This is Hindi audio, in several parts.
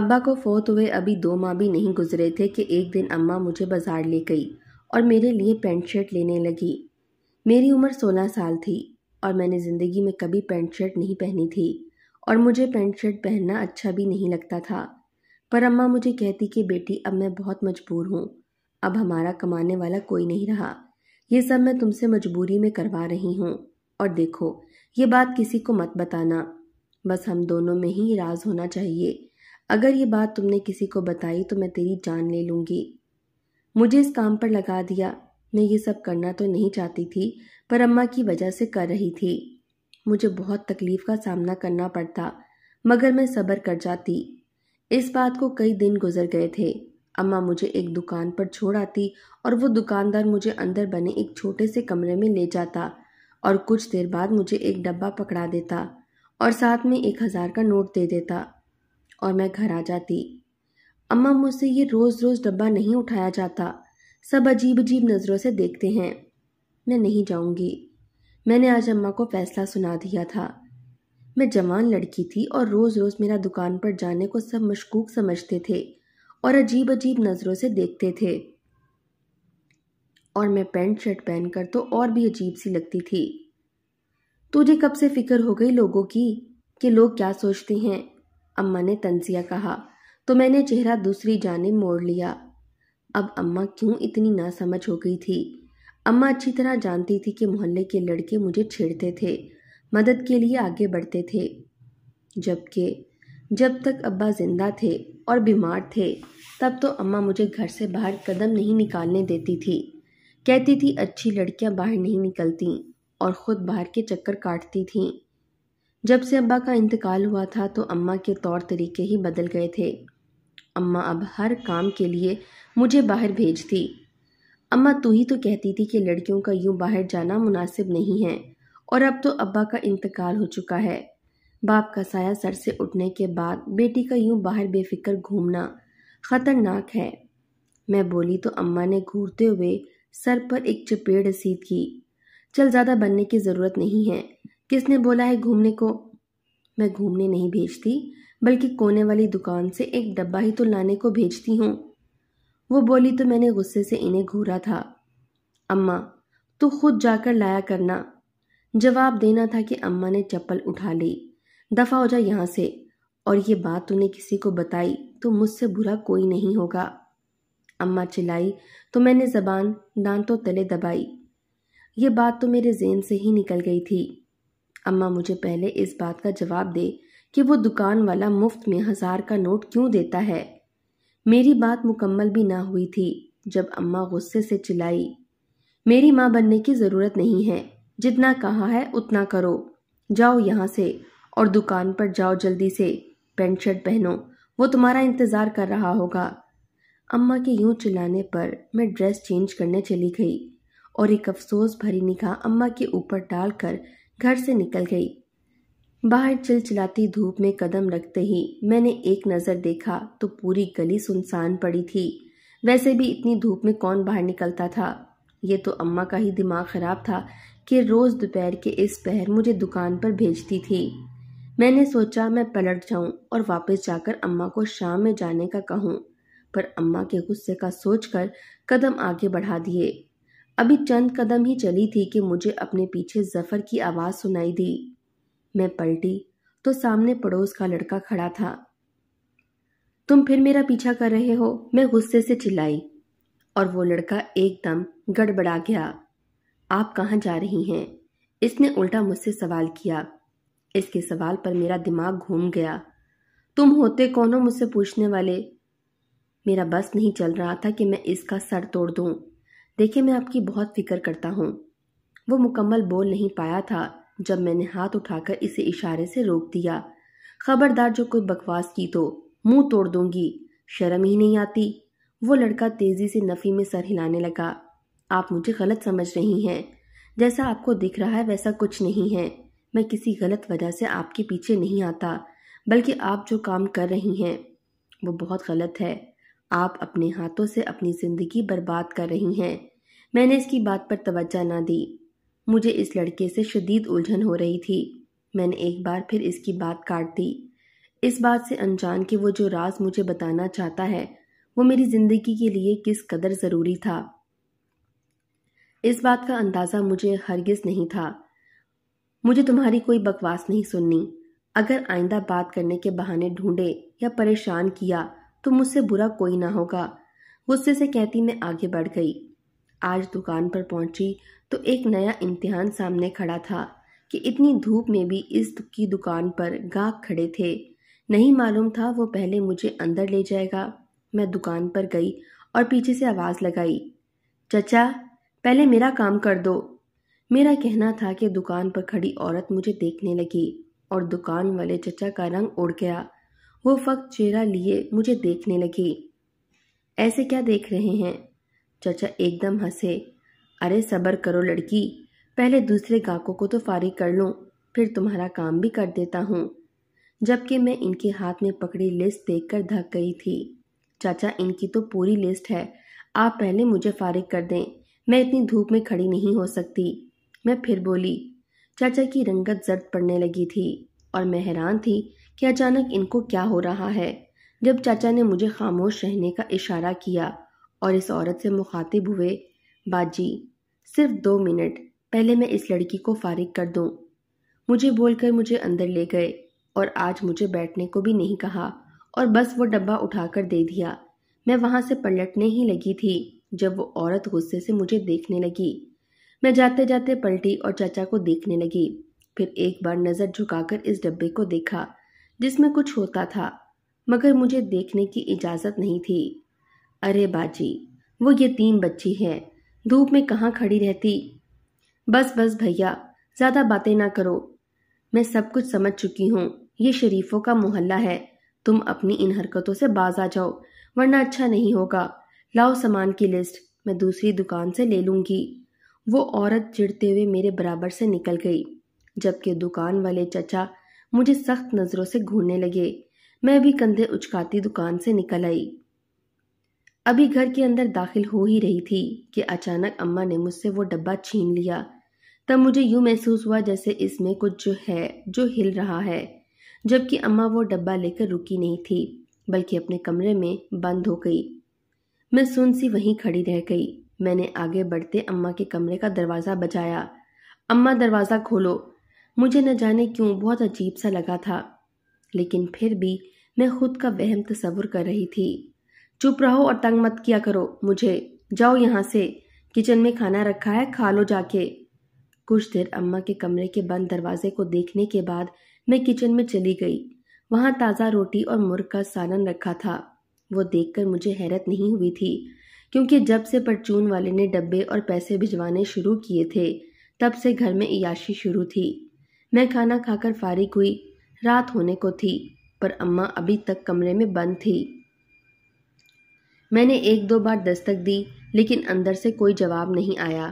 अब्बा को फोत हुए अभी दो माह भी नहीं गुजरे थे कि एक दिन अम्मा मुझे बाज़ार ले गई और मेरे लिए पेंट शर्ट लेने लगी मेरी उम्र सोलह साल थी और मैंने ज़िंदगी में कभी पेंट शर्ट नहीं पहनी थी और मुझे पेंट शर्ट पहनना अच्छा भी नहीं लगता था पर अम्मा मुझे कहती कि बेटी अब मैं बहुत मजबूर हूँ अब हमारा कमाने वाला कोई नहीं रहा ये सब मैं तुमसे मजबूरी में करवा रही हूँ और देखो ये बात किसी को मत बताना बस हम दोनों में ही राज होना चाहिए अगर ये बात तुमने किसी को बताई तो मैं तेरी जान ले लूँगी मुझे इस काम पर लगा दिया मैं ये सब करना तो नहीं चाहती थी पर अम्मा की वजह से कर रही थी मुझे बहुत तकलीफ़ का सामना करना पड़ता मगर मैं सब्र कर जाती इस बात को कई दिन गुजर गए थे अम्मा मुझे एक दुकान पर छोड़ आती और वो दुकानदार मुझे अंदर बने एक छोटे से कमरे में ले जाता और कुछ देर बाद मुझे एक डब्बा पकड़ा देता और साथ में एक हज़ार का नोट दे देता और मैं घर आ जाती अम्मा मुझसे ये रोज़ रोज़ डब्बा नहीं उठाया जाता सब अजीब अजीब नज़रों से देखते हैं मैं नहीं जाऊंगी मैंने आज अम्मा को फैसला सुना दिया था मैं जवान लड़की थी और रोज़ रोज़ मेरा दुकान पर जाने को सब मशकूक समझते थे और अजीब अजीब नज़रों से देखते थे और मैं पैंट शर्ट पहनकर तो और भी अजीब सी लगती थी तुझे कब से फ़िक्र हो गई लोगों की कि लोग क्या सोचते हैं अम्मा ने तंजिया कहा तो मैंने चेहरा दूसरी जाने मोड़ लिया अब अम्मा क्यों इतनी नासमझ हो गई थी अम्मा अच्छी तरह जानती थी कि मोहल्ले के लड़के मुझे छेड़ते थे मदद के लिए आगे बढ़ते थे जबकि जब तक अब्बा जिंदा थे और बीमार थे तब तो अम्मा मुझे घर से बाहर कदम नहीं निकालने देती थी कहती थी अच्छी लड़कियां बाहर नहीं निकलती और ख़ुद बाहर के चक्कर काटती थीं जब से अब्बा का इंतकाल हुआ था तो अम्मा के तौर तरीके ही बदल गए थे अम्मा अब हर काम के लिए मुझे बाहर भेजती अम्मा तू ही तो कहती थी कि लड़कियों का यूं बाहर जाना मुनासिब नहीं है और अब तो अब्बा का इंतकाल हो चुका है बाप का साया सर से उठने के बाद बेटी का यूं बाहर बेफिक्र घूमना ख़तरनाक है मैं बोली तो अम्मा ने घूरते हुए सर पर एक चपेड़ रसीद की चल ज़्यादा बनने की ज़रूरत नहीं है किसने बोला है घूमने को मैं घूमने नहीं भेजती बल्कि कोने वाली दुकान से एक डब्बा ही तो लाने को भेजती हूँ वो बोली तो मैंने गुस्से से इन्हें घूरा था अम्मा तू खुद जाकर लाया करना जवाब देना था कि अम्मा ने चप्पल उठा ली दफ़ा हो जा यहाँ से और ये बात तूने किसी को बताई तो मुझसे बुरा कोई नहीं होगा अम्मा चिल्लाई तो मैंने जबान दांतों तले दबाई ये बात तो मेरे जेन से ही निकल गई थी अम्मा मुझे पहले इस बात का जवाब दे कि वो दुकान वाला मुफ्त में हज़ार का नोट क्यों देता है मेरी बात मुकम्मल भी ना हुई थी जब अम्मा गुस्से से चिल्लाई मेरी माँ बनने की ज़रूरत नहीं है जितना कहा है उतना करो जाओ यहाँ से और दुकान पर जाओ जल्दी से पेंट शर्ट पहनो वो तुम्हारा इंतज़ार कर रहा होगा अम्मा के यूं चिल्लाने पर मैं ड्रेस चेंज करने चली गई और एक अफसोस भरी निगाह अम्मा के ऊपर डालकर घर से निकल गई बाहर चिलचिलाती धूप में कदम रखते ही मैंने एक नज़र देखा तो पूरी गली सुनसान पड़ी थी वैसे भी इतनी धूप में कौन बाहर निकलता था ये तो अम्मा का ही दिमाग ख़राब था कि रोज़ दोपहर के इस पहर मुझे दुकान पर भेजती थी मैंने सोचा मैं पलट जाऊं और वापस जाकर अम्मा को शाम में जाने का कहूं पर अम्मा के गुस्से का सोचकर कदम आगे बढ़ा दिए अभी चंद कदम ही चली थी कि मुझे अपने पीछे जफर की आवाज़ सुनाई दी मैं पलटी तो सामने पड़ोस का लड़का खड़ा था तुम फिर मेरा पीछा कर रहे हो मैं गुस्से से चिल्लाई और वो लड़का एकदम गड़बड़ा गया आप कहाँ जा रही हैं इसने उल्टा मुझसे सवाल किया इसके सवाल पर मेरा दिमाग घूम गया तुम होते कौन हो मुझसे पूछने वाले मेरा बस नहीं चल रहा था कि मैं इसका सर तोड़ दूं देखिए मैं आपकी बहुत फ़िक्र करता हूँ वो मुकम्मल बोल नहीं पाया था जब मैंने हाथ उठाकर इसे इशारे से रोक दिया खबरदार जो कोई बकवास की तो मुंह तोड़ दूंगी शर्म ही नहीं आती वो लड़का तेज़ी से नफ़ी में सर हिलाने लगा आप मुझे गलत समझ रही हैं जैसा आपको दिख रहा है वैसा कुछ नहीं है मैं किसी गलत वजह से आपके पीछे नहीं आता बल्कि आप जो काम कर रही हैं वो बहुत गलत है आप अपने हाथों से अपनी ज़िंदगी बर्बाद कर रही हैं मैंने इसकी बात पर तवज्जा ना दी मुझे इस लड़के से शदीद उलझन हो रही थी मैंने एक बार फिर इसकी बात काट दी इस बात से अनजान कि वो जो राज मुझे बताना चाहता है वो मेरी ज़िंदगी के लिए किस कदर ज़रूरी था इस बात का अंदाज़ा मुझे हरगिज़ नहीं था मुझे तुम्हारी कोई बकवास नहीं सुननी अगर आइंदा बात करने के बहाने ढूंढे या परेशान किया तो मुझसे बुरा कोई ना होगा गुस्से से कहती मैं आगे बढ़ गई आज दुकान पर पहुंची तो एक नया इम्तिहान सामने खड़ा था कि इतनी धूप में भी इस की दुकान पर गाहक खड़े थे नहीं मालूम था वो पहले मुझे अंदर ले जाएगा मैं दुकान पर गई और पीछे से आवाज़ लगाई चचा पहले मेरा काम कर दो मेरा कहना था कि दुकान पर खड़ी औरत मुझे देखने लगी और दुकान वाले चचा का रंग उड़ गया वो फक्त चेहरा लिए मुझे देखने लगी ऐसे क्या देख रहे हैं चाचा एकदम हंसे अरे सब्र करो लड़की पहले दूसरे गाहकों को तो फारिग कर लूँ फिर तुम्हारा काम भी कर देता हूँ जबकि मैं इनके हाथ में पकड़ी लिस्ट देख कर धक गई थी चाचा इनकी तो पूरी लिस्ट है आप पहले मुझे फारिग कर दें मैं इतनी धूप में खड़ी नहीं हो सकती मैं फिर बोली चाचा की रंगत जर्द पड़ने लगी थी और मैं हैरान थी कि अचानक इनको क्या हो रहा है जब चाचा ने मुझे खामोश रहने का इशारा किया और इस औरत से मुखातिब हुए बाजी सिर्फ दो मिनट पहले मैं इस लड़की को फारिग कर दूं मुझे बोलकर मुझे अंदर ले गए और आज मुझे बैठने को भी नहीं कहा और बस वो डब्बा उठाकर दे दिया मैं वहाँ से पलटने ही लगी थी जब वो औरत गुस्से से मुझे देखने लगी मैं जाते जाते पलटी और चाचा को देखने लगी फिर एक बार नज़र झुकाकर इस डब्बे को देखा जिसमें कुछ होता था मगर मुझे देखने की इजाज़त नहीं थी अरे बाजी वो यतीम बच्ची है धूप में कहाँ खड़ी रहती बस बस भैया ज़्यादा बातें ना करो मैं सब कुछ समझ चुकी हूँ ये शरीफों का मोहल्ला है तुम अपनी इन हरकतों से बाज आ जाओ वरना अच्छा नहीं होगा लाओ सामान की लिस्ट मैं दूसरी दुकान से ले लूंगी वो औरत चिड़ते हुए मेरे बराबर से निकल गई जबकि दुकान वाले चचा मुझे सख्त नज़रों से घूरने लगे मैं भी कंधे उचकाती दुकान से निकल आई अभी घर के अंदर दाखिल हो ही रही थी कि अचानक अम्मा ने मुझसे वो डब्बा छीन लिया तब मुझे यूँ महसूस हुआ जैसे इसमें कुछ जो है जो हिल रहा है जबकि अम्मा वो डब्बा लेकर रुकी नहीं थी बल्कि अपने कमरे में बंद हो गई मैं सुन सी वहीं खड़ी रह गई मैंने आगे बढ़ते अम्मा के कमरे का दरवाज़ा बजाया अम्मा दरवाज़ा खोलो मुझे न जाने क्यों बहुत अजीब सा लगा था लेकिन फिर भी मैं खुद का वहम तस्वुर कर रही थी चुप रहो और तंग मत किया करो मुझे जाओ यहाँ से किचन में खाना रखा है खा लो जाके कुछ देर अम्मा के कमरे के बंद दरवाजे को देखने के बाद मैं किचन में चली गई वहाँ ताज़ा रोटी और मुर्ग का सालन रखा था वो देखकर मुझे हैरत नहीं हुई थी क्योंकि जब से परचून वाले ने डब्बे और पैसे भिजवाने शुरू किए थे तब से घर में याशी शुरू थी मैं खाना खाकर फारिग हुई रात होने को थी पर अम्मा अभी तक कमरे में बंद थी मैंने एक दो बार दस्तक दी लेकिन अंदर से कोई जवाब नहीं आया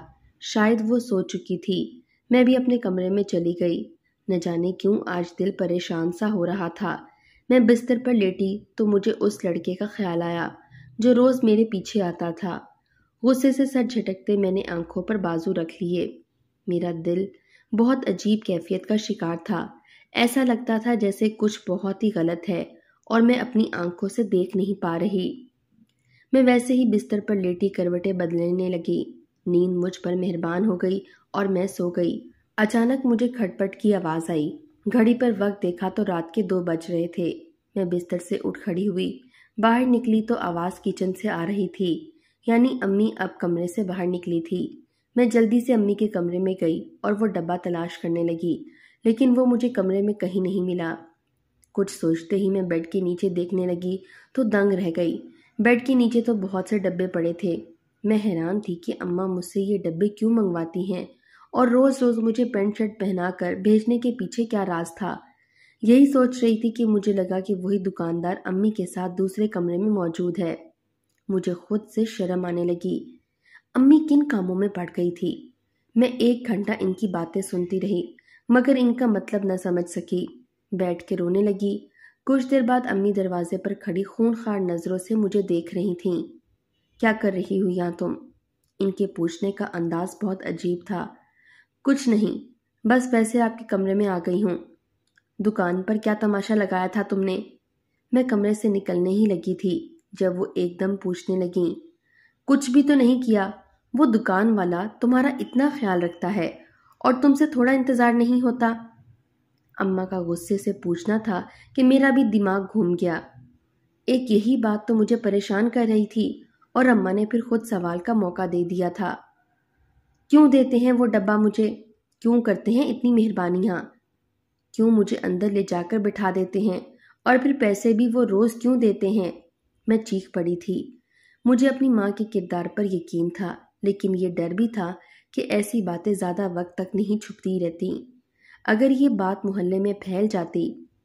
शायद वो सो चुकी थी मैं भी अपने कमरे में चली गई न जाने क्यों आज दिल परेशान सा हो रहा था मैं बिस्तर पर लेटी तो मुझे उस लड़के का ख्याल आया जो रोज़ मेरे पीछे आता था गुस्से से सर झटकते मैंने आंखों पर बाजू रख लिए मेरा दिल बहुत अजीब कैफियत का शिकार था ऐसा लगता था जैसे कुछ बहुत ही गलत है और मैं अपनी आंखों से देख नहीं पा रही मैं वैसे ही बिस्तर पर लेटी करवटें बदलने लगी नींद मुझ पर मेहरबान हो गई और मैं सो गई अचानक मुझे खटपट की आवाज़ आई घड़ी पर वक्त देखा तो रात के दो बज रहे थे मैं बिस्तर से उठ खड़ी हुई बाहर निकली तो आवाज़ किचन से आ रही थी यानी अम्मी अब कमरे से बाहर निकली थी मैं जल्दी से अम्मी के कमरे में गई और वो डब्बा तलाश करने लगी लेकिन वो मुझे कमरे में कहीं नहीं मिला कुछ सोचते ही मैं बेड के नीचे देखने लगी तो दंग रह गई बेड के नीचे तो बहुत से डब्बे पड़े थे मैं हैरान थी कि अम्मा मुझसे ये डब्बे क्यों मंगवाती हैं और रोज़ रोज़ मुझे पेंट शर्ट पहनाकर भेजने के पीछे क्या राज था यही सोच रही थी कि मुझे लगा कि वही दुकानदार अम्मी के साथ दूसरे कमरे में मौजूद है मुझे खुद से शर्म आने लगी अम्मी किन कामों में पड़ गई थी मैं एक घंटा इनकी बातें सुनती रही मगर इनका मतलब न समझ सकी बैठ के रोने लगी कुछ देर बाद अम्मी दरवाजे पर खड़ी खून खार नज़रों से मुझे देख रही थीं क्या कर रही हुई यहाँ तुम इनके पूछने का अंदाज बहुत अजीब था कुछ नहीं बस वैसे आपके कमरे में आ गई हूँ दुकान पर क्या तमाशा लगाया था तुमने मैं कमरे से निकलने ही लगी थी जब वो एकदम पूछने लगी कुछ भी तो नहीं किया वो दुकान वाला तुम्हारा इतना ख्याल रखता है और तुमसे थोड़ा इंतज़ार नहीं होता अम्मा का गुस्से से पूछना था कि मेरा भी दिमाग घूम गया एक यही बात तो मुझे परेशान कर रही थी और अम्मा ने फिर खुद सवाल का मौका दे दिया था क्यों देते हैं वो डब्बा मुझे क्यों करते हैं इतनी मेहरबानियाँ क्यों मुझे अंदर ले जाकर बिठा देते हैं और फिर पैसे भी वो रोज़ क्यों देते हैं मैं चीख पड़ी थी मुझे अपनी माँ के किरदार पर यकीन था लेकिन ये डर भी था कि ऐसी बातें ज़्यादा वक्त तक नहीं छुपती रहती अगर ये बात मोहल्ले में फैल जाती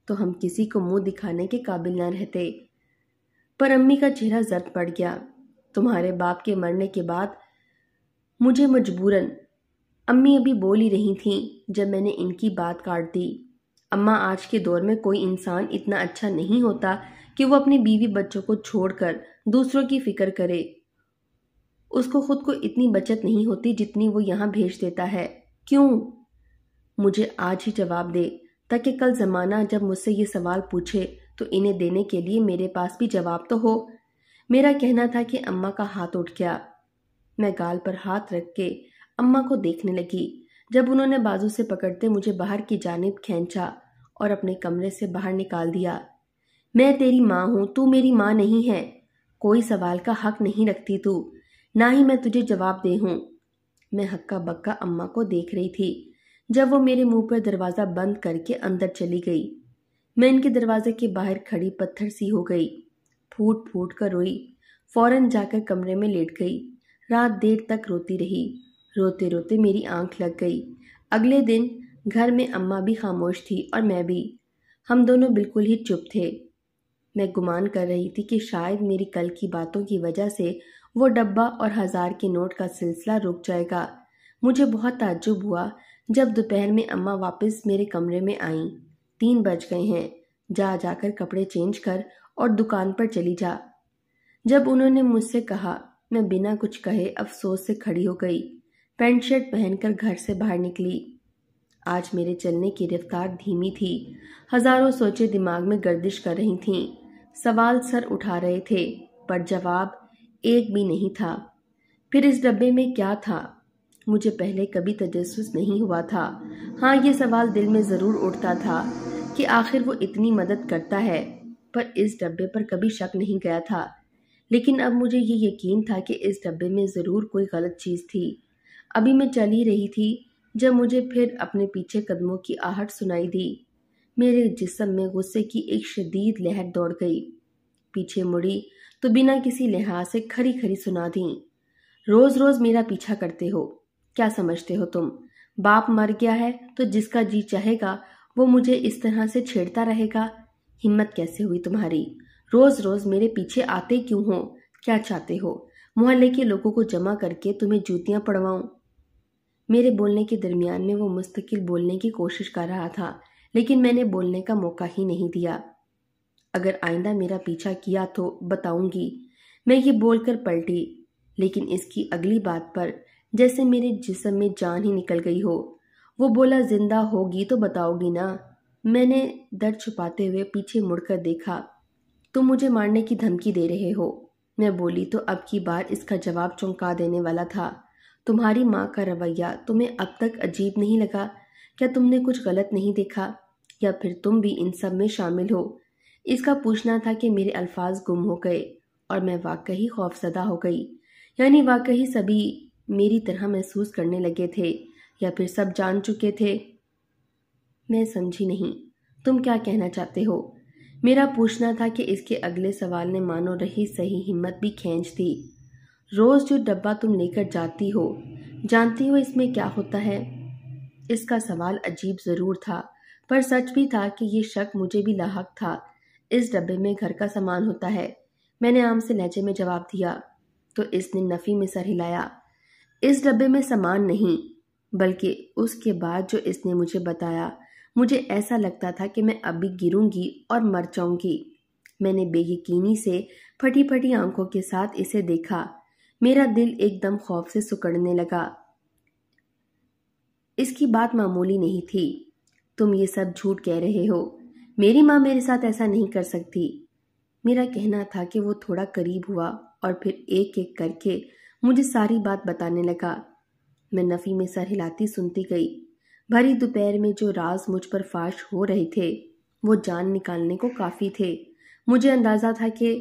तो हम किसी को मुंह दिखाने के काबिल ना रहते पर अम्मी का चेहरा जर्द पड़ गया तुम्हारे बाप के मरने के बाद मुझे मजबूरन अम्मी अभी बोल ही रही थीं जब मैंने इनकी बात काट दी अम्मा आज के दौर में कोई इंसान इतना अच्छा नहीं होता कि वो अपनी बीवी बच्चों को छोड़कर दूसरों की फिक्र करे उसको खुद को इतनी बचत नहीं होती जितनी वो यहाँ भेज देता है क्यों मुझे आज ही जवाब दे ताकि कल ज़माना जब मुझसे ये सवाल पूछे तो इन्हें देने के लिए मेरे पास भी जवाब तो हो मेरा कहना था कि अम्मा का हाथ उठ गया मैं गाल पर हाथ रख के अम्मा को देखने लगी जब उन्होंने बाजू से पकड़ते मुझे बाहर की जानब खींचा और अपने कमरे से बाहर निकाल दिया मैं तेरी माँ हूँ तू मेरी माँ नहीं है कोई सवाल का हक नहीं रखती तू ना ही मैं तुझे जवाब दे हूँ मैं हक्का बक्का अम्मा को देख रही थी जब वो मेरे मुंह पर दरवाज़ा बंद करके अंदर चली गई मैं इनके दरवाजे के बाहर खड़ी पत्थर सी हो गई फूट फूट कर रोई फौरन जाकर कमरे में लेट गई रात देर तक रोती रही रोते रोते मेरी आंख लग गई अगले दिन घर में अम्मा भी खामोश थी और मैं भी हम दोनों बिल्कुल ही चुप थे मैं गुमान कर रही थी कि शायद मेरी कल की बातों की वजह से वो डब्बा और हज़ार के नोट का सिलसिला रुक जाएगा मुझे बहुत ताज्जुब हुआ जब दोपहर में अम्मा वापस मेरे कमरे में आईं तीन बज गए हैं जा जाकर कपड़े चेंज कर और दुकान पर चली जा जब उन्होंने मुझसे कहा मैं बिना कुछ कहे अफसोस से खड़ी हो गई पैंट शर्ट पहनकर घर से बाहर निकली आज मेरे चलने की रफ्तार धीमी थी हजारों सोचे दिमाग में गर्दिश कर रही थीं सवाल सर उठा रहे थे पर जवाब एक भी नहीं था फिर इस डब्बे में क्या था मुझे पहले कभी तजस नहीं हुआ था हाँ ये सवाल दिल में ज़रूर उठता था कि आखिर वो इतनी मदद करता है पर इस डब्बे पर कभी शक नहीं गया था लेकिन अब मुझे ये यकीन था कि इस डब्बे में ज़रूर कोई गलत चीज़ थी अभी मैं चल ही रही थी जब मुझे फिर अपने पीछे कदमों की आहट सुनाई दी मेरे जिसम में गुस्से की एक शदीद लहर दौड़ गई पीछे मुड़ी तो बिना किसी लिहाज से खरी खरी सुना दी रोज़ रोज़ मेरा पीछा करते हो क्या समझते हो तुम बाप मर गया है तो जिसका जी चाहेगा वो मुझे इस तरह से छेड़ता रहेगा हिम्मत कैसे हुई तुम्हारी रोज रोज मेरे पीछे आते क्यों हो क्या चाहते हो मोहल्ले के लोगों को जमा करके तुम्हें जूतियां पड़वाऊं मेरे बोलने के दरमियान में वो मुस्तकिल बोलने की कोशिश कर रहा था लेकिन मैंने बोलने का मौका ही नहीं दिया अगर आइंदा मेरा पीछा किया तो बताऊंगी मैं ये बोलकर पलटी लेकिन इसकी अगली बात पर जैसे मेरे जिसम में जान ही निकल गई हो वो बोला जिंदा होगी तो बताओगी ना मैंने दर्द छुपाते हुए पीछे मुड़कर देखा तुम मुझे मारने की धमकी दे रहे हो मैं बोली तो अब की बार इसका जवाब चौंका देने वाला था तुम्हारी माँ का रवैया तुम्हें अब तक अजीब नहीं लगा क्या तुमने कुछ गलत नहीं देखा या फिर तुम भी इन सब में शामिल हो इसका पूछना था कि मेरे अल्फाज गुम हो गए और मैं वाकई खौफजदा हो गई यानी वाकई सभी मेरी तरह महसूस करने लगे थे या फिर सब जान चुके थे मैं समझी नहीं तुम क्या कहना चाहते हो मेरा पूछना था कि इसके अगले सवाल ने मानो रही सही हिम्मत भी खींच दी रोज़ जो डब्बा तुम लेकर जाती हो जानती हो इसमें क्या होता है इसका सवाल अजीब ज़रूर था पर सच भी था कि ये शक मुझे भी लाक था इस डब्बे में घर का सामान होता है मैंने आम से लहजे में जवाब दिया तो इसने नफ़ी में सर हिलाया इस डब्बे में सामान नहीं बल्कि उसके बाद जो इसने मुझे बताया मुझे ऐसा लगता था कि मैं अभी गिरूंगी और मर जाऊंगी मैंने बेयकीनी से फटी फटी आंखों के साथ इसे देखा मेरा दिल एकदम खौफ से सुकड़ने लगा इसकी बात मामूली नहीं थी तुम ये सब झूठ कह रहे हो मेरी माँ मेरे साथ ऐसा नहीं कर सकती मेरा कहना था कि वो थोड़ा करीब हुआ और फिर एक एक करके मुझे सारी बात बताने लगा मैं नफ़ी में सर हिलाती सुनती गई भरी दोपहर में जो राज मुझ पर फाश हो रहे थे वो जान निकालने को काफ़ी थे मुझे अंदाज़ा था कि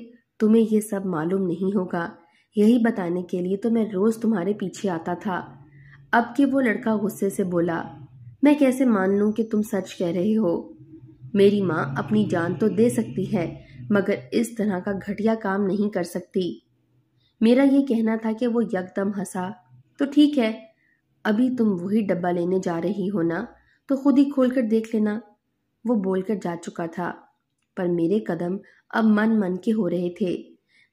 तुम्हें यह सब मालूम नहीं होगा यही बताने के लिए तो मैं रोज़ तुम्हारे पीछे आता था अब कि वो लड़का गुस्से से बोला मैं कैसे मान लूँ कि तुम सच कह रहे हो मेरी माँ अपनी जान तो दे सकती है मगर इस तरह का घटिया काम नहीं कर सकती मेरा ये कहना था कि वो यकदम हंसा तो ठीक है अभी तुम वही डब्बा लेने जा रही हो ना तो खुद ही खोल कर देख लेना वो बोलकर जा चुका था पर मेरे कदम अब मन मन के हो रहे थे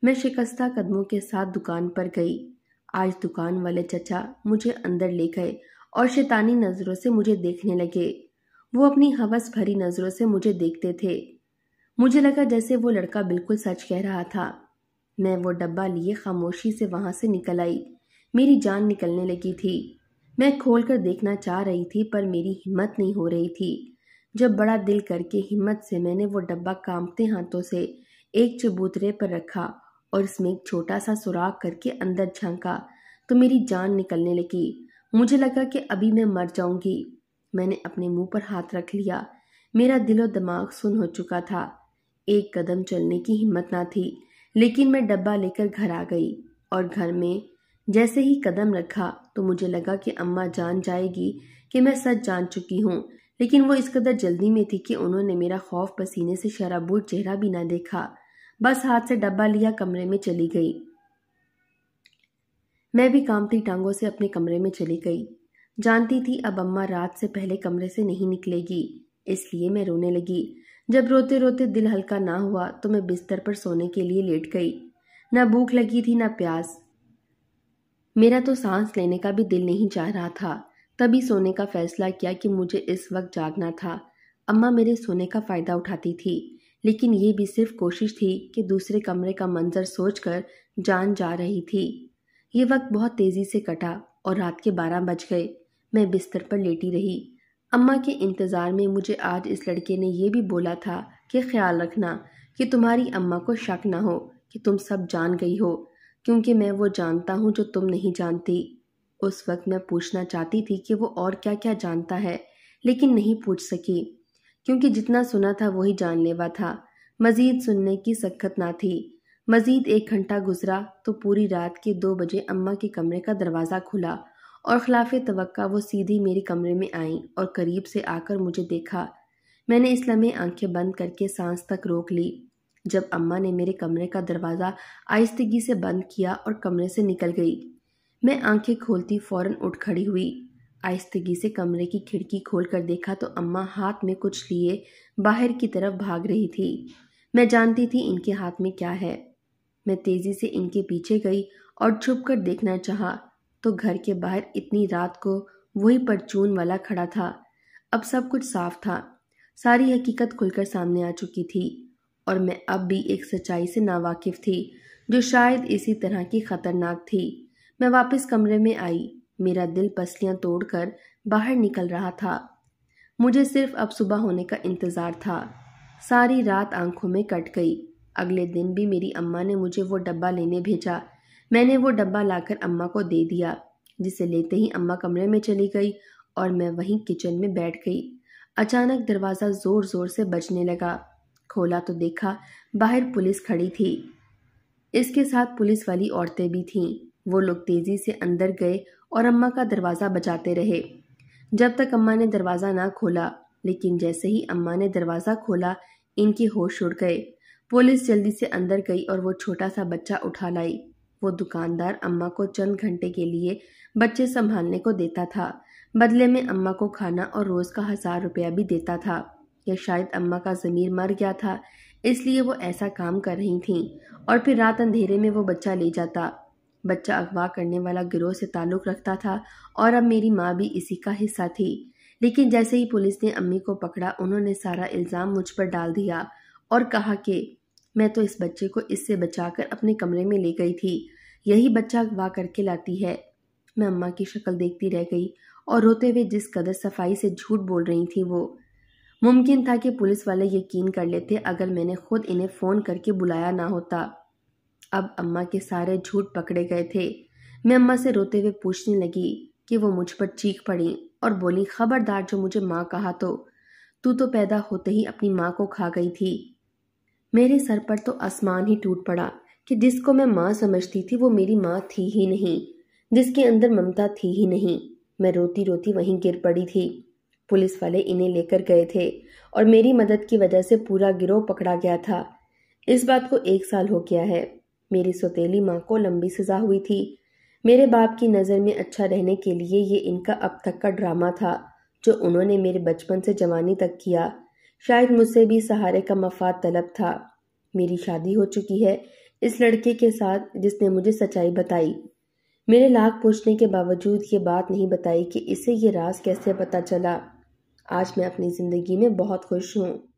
मैं शिकस्ता कदमों के साथ दुकान पर गई आज दुकान वाले चचा मुझे अंदर ले गए और शैतानी नज़रों से मुझे देखने लगे वो अपनी हवस भरी नज़रों से मुझे देखते थे मुझे लगा जैसे वो लड़का बिल्कुल सच कह रहा था मैं वो डब्बा लिए खामोशी से वहाँ से निकल आई मेरी जान निकलने लगी थी मैं खोल कर देखना चाह रही थी पर मेरी हिम्मत नहीं हो रही थी जब बड़ा दिल करके हिम्मत से मैंने वो डब्बा कांपते हाथों से एक चबूतरे पर रखा और इसमें एक छोटा सा सुराख करके अंदर झांका तो मेरी जान निकलने लगी मुझे लगा कि अभी मैं मर जाऊंगी मैंने अपने मुंह पर हाथ रख लिया मेरा दिलो दिमाग सुन हो चुका था एक कदम चलने की हिम्मत ना थी लेकिन मैं डब्बा लेकर घर आ गई और घर में जैसे ही कदम रखा तो मुझे लगा कि अम्मा जान जाएगी कि मैं सच जान चुकी हूँ लेकिन वो इस कदर जल्दी में थी कि उन्होंने मेरा खौफ पसीने से शराबूर चेहरा भी ना देखा बस हाथ से डब्बा लिया कमरे में चली गई मैं भी कामती टांगों से अपने कमरे में चली गई जानती थी अब अम्मा रात से पहले कमरे से नहीं निकलेगी इसलिए मैं रोने लगी जब रोते रोते दिल हल्का ना हुआ तो मैं बिस्तर पर सोने के लिए लेट गई ना भूख लगी थी ना प्यास मेरा तो सांस लेने का भी दिल नहीं चाह रहा था तभी सोने का फैसला किया कि मुझे इस वक्त जागना था अम्मा मेरे सोने का फ़ायदा उठाती थी लेकिन ये भी सिर्फ कोशिश थी कि दूसरे कमरे का मंजर सोचकर जान जा रही थी ये वक्त बहुत तेज़ी से कटा और रात के बारह बज गए मैं बिस्तर पर लेटी रही अम्मा के इंतज़ार में मुझे आज इस लड़के ने यह भी बोला था कि ख्याल रखना कि तुम्हारी अम्मा को शक ना हो कि तुम सब जान गई हो क्योंकि मैं वो जानता हूँ जो तुम नहीं जानती उस वक्त मैं पूछना चाहती थी कि वो और क्या क्या जानता है लेकिन नहीं पूछ सकी क्योंकि जितना सुना था वही जानलेवा था मज़ीद सुनने की सख्त ना थी मज़ीद एक घंटा गुजरा तो पूरी रात के दो बजे अम्मा के कमरे का दरवाज़ा खुला और खिलाफ तो वो सीधी मेरे कमरे में आई और करीब से आकर मुझे देखा मैंने इस लम्हे आंखें बंद करके सांस तक रोक ली जब अम्मा ने मेरे कमरे का दरवाज़ा आहिस्तगी से बंद किया और कमरे से निकल गई मैं आंखें खोलती फौरन उठ खड़ी हुई आहिस्तगी से कमरे की खिड़की खोल कर देखा तो अम्मा हाथ में कुछ लिए बाहर की तरफ भाग रही थी मैं जानती थी इनके हाथ में क्या है मैं तेज़ी से इनके पीछे गई और छुप कर देखना चाहा तो घर के बाहर इतनी रात को वही परचून वाला खड़ा था अब सब कुछ साफ था सारी हकीकत खुलकर सामने आ चुकी थी और मैं अब भी एक सच्चाई से नावाकिफ थी जो शायद इसी तरह की खतरनाक थी मैं वापस कमरे में आई मेरा दिल पसलियां तोड़कर बाहर निकल रहा था मुझे सिर्फ अब सुबह होने का इंतज़ार था सारी रात आंखों में कट गई अगले दिन भी मेरी अम्मा ने मुझे वो डब्बा लेने भेजा मैंने वो डब्बा लाकर अम्मा को दे दिया जिसे लेते ही अम्मा कमरे में चली गई और मैं वहीं किचन में बैठ गई अचानक दरवाज़ा ज़ोर ज़ोर से बजने लगा खोला तो देखा बाहर पुलिस खड़ी थी इसके साथ पुलिस वाली औरतें भी थीं वो लोग तेज़ी से अंदर गए और अम्मा का दरवाज़ा बजाते रहे जब तक अम्मा ने दरवाज़ा ना खोला लेकिन जैसे ही अम्मा ने दरवाज़ा खोला इनके होश उड़ गए पुलिस जल्दी से अंदर गई और वो छोटा सा बच्चा उठा लाई वो दुकानदार अम्मा को चंद घंटे के लिए बच्चे संभालने को देता था बदले में अम्मा को खाना और रोज़ का हज़ार रुपया भी देता था या शायद अम्मा का ज़मीर मर गया था इसलिए वो ऐसा काम कर रही थीं और फिर रात अंधेरे में वो बच्चा ले जाता बच्चा अगवा करने वाला गिरोह से ताल्लुक़ रखता था और अब मेरी माँ भी इसी का हिस्सा थी लेकिन जैसे ही पुलिस ने अम्मी को पकड़ा उन्होंने सारा इल्ज़ाम मुझ पर डाल दिया और कहा कि मैं तो इस बच्चे को इससे बचाकर अपने कमरे में ले गई थी यही बच्चा अगवा करके लाती है मैं अम्मा की शक्ल देखती रह गई और रोते हुए जिस कदर सफाई से झूठ बोल रही थी वो मुमकिन था कि पुलिस वाले यकीन कर लेते अगर मैंने खुद इन्हें फ़ोन करके बुलाया ना होता अब अम्मा के सारे झूठ पकड़े गए थे मैं अम्मा से रोते हुए पूछने लगी कि वो मुझ पर चीख पड़ी और बोली खबरदार जो मुझे माँ कहा तो तू तो पैदा होते ही अपनी माँ को खा गई थी मेरे सर पर तो आसमान ही टूट पड़ा कि जिसको मैं माँ समझती थी वो मेरी माँ थी ही नहीं जिसके अंदर ममता थी ही नहीं मैं रोती रोती वहीं गिर पड़ी थी पुलिस वाले इन्हें लेकर गए थे और मेरी मदद की वजह से पूरा गिरोह पकड़ा गया था इस बात को एक साल हो गया है मेरी सौतेली माँ को लंबी सजा हुई थी मेरे बाप की नज़र में अच्छा रहने के लिए ये इनका अब तक का ड्रामा था जो उन्होंने मेरे बचपन से जवानी तक किया शायद मुझसे भी सहारे का मफाद तलब था मेरी शादी हो चुकी है इस लड़के के साथ जिसने मुझे सच्चाई बताई मेरे लाख पूछने के बावजूद ये बात नहीं बताई कि इसे ये राज कैसे पता चला आज मैं अपनी ज़िंदगी में बहुत खुश हूँ